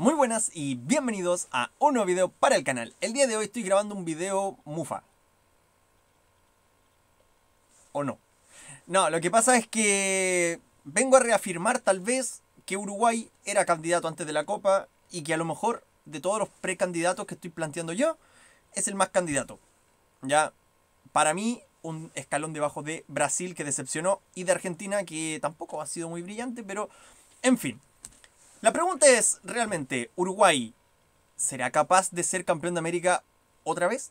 Muy buenas y bienvenidos a un nuevo video para el canal. El día de hoy estoy grabando un video mufa. ¿O no? No, lo que pasa es que vengo a reafirmar tal vez que Uruguay era candidato antes de la Copa y que a lo mejor de todos los precandidatos que estoy planteando yo, es el más candidato. Ya, para mí, un escalón debajo de Brasil que decepcionó y de Argentina que tampoco ha sido muy brillante, pero en fin. La pregunta es, realmente, ¿Uruguay será capaz de ser campeón de América otra vez?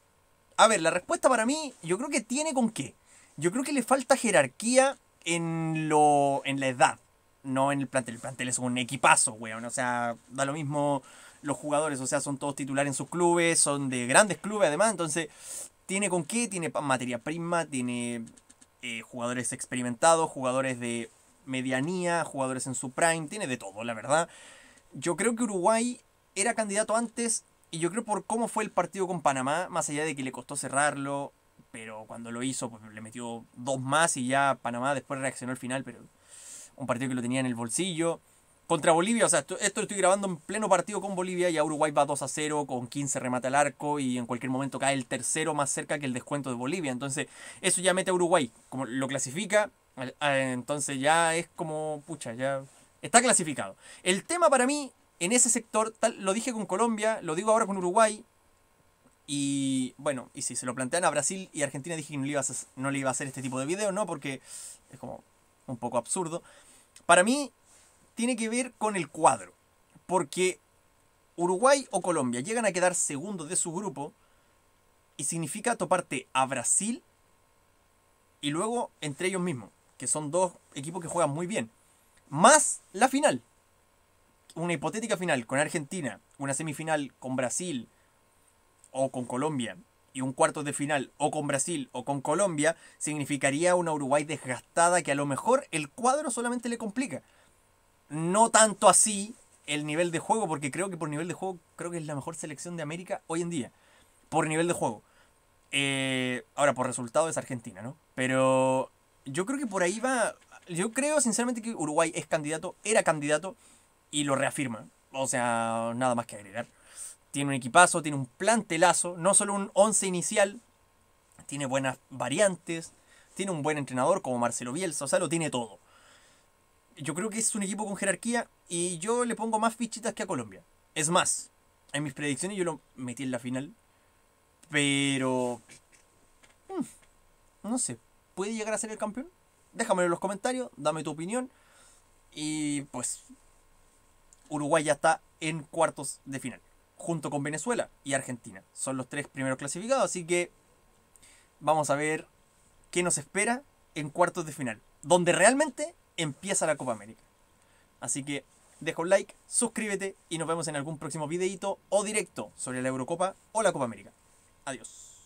A ver, la respuesta para mí, yo creo que tiene con qué. Yo creo que le falta jerarquía en, lo, en la edad, no en el plantel. El plantel es un equipazo, weón. O sea, da lo mismo los jugadores, o sea, son todos titulares en sus clubes, son de grandes clubes además, entonces tiene con qué, tiene materia prima, tiene eh, jugadores experimentados, jugadores de medianía, jugadores en su prime, tiene de todo, la verdad. Yo creo que Uruguay era candidato antes y yo creo por cómo fue el partido con Panamá, más allá de que le costó cerrarlo, pero cuando lo hizo pues, le metió dos más y ya Panamá después reaccionó al final, pero un partido que lo tenía en el bolsillo. Contra Bolivia, o sea, esto, lo estoy grabando en pleno partido con Bolivia y Uruguay va 2 a 0 con 15 remata al arco y en cualquier momento cae el tercero más cerca que el descuento de Bolivia. Entonces, eso ya mete a Uruguay, como lo clasifica Ah, entonces ya es como, pucha, ya está clasificado. El tema para mí en ese sector, tal, lo dije con Colombia, lo digo ahora con Uruguay. Y bueno, y si se lo plantean a Brasil y Argentina, dije que no le iba a hacer, no iba a hacer este tipo de video, ¿no? Porque es como un poco absurdo. Para mí, tiene que ver con el cuadro. Porque Uruguay o Colombia llegan a quedar segundos de su grupo y significa toparte a Brasil y luego entre ellos mismos que son dos equipos que juegan muy bien, más la final. Una hipotética final con Argentina, una semifinal con Brasil o con Colombia y un cuarto de final o con Brasil o con Colombia, significaría una Uruguay desgastada que a lo mejor el cuadro solamente le complica. No tanto así el nivel de juego, porque creo que por nivel de juego creo que es la mejor selección de América hoy en día. Por nivel de juego. Eh, ahora, por resultado es Argentina, ¿no? Pero yo creo que por ahí va. Yo creo sinceramente que Uruguay es candidato, era candidato y lo reafirma. O sea, nada más que agregar. Tiene un equipazo, tiene un plantelazo, no solo un 11 inicial, tiene buenas variantes, tiene un buen entrenador como Marcelo Bielsa, o sea, lo tiene todo. Yo creo que es un equipo con jerarquía y yo le pongo más fichitas que a Colombia. Es más, en mis predicciones yo lo metí en la final, pero... Mm, no sé, puede llegar a ser el campeón? Déjamelo en los comentarios, dame tu opinión. Y pues Uruguay ya está en cuartos de final, junto con Venezuela y Argentina. Son los tres primeros clasificados, así que vamos a ver qué nos espera en cuartos de final, donde realmente empieza la Copa América. Así que deja un like, suscríbete y nos vemos en algún próximo videito o directo sobre la Eurocopa o la Copa América. Adiós.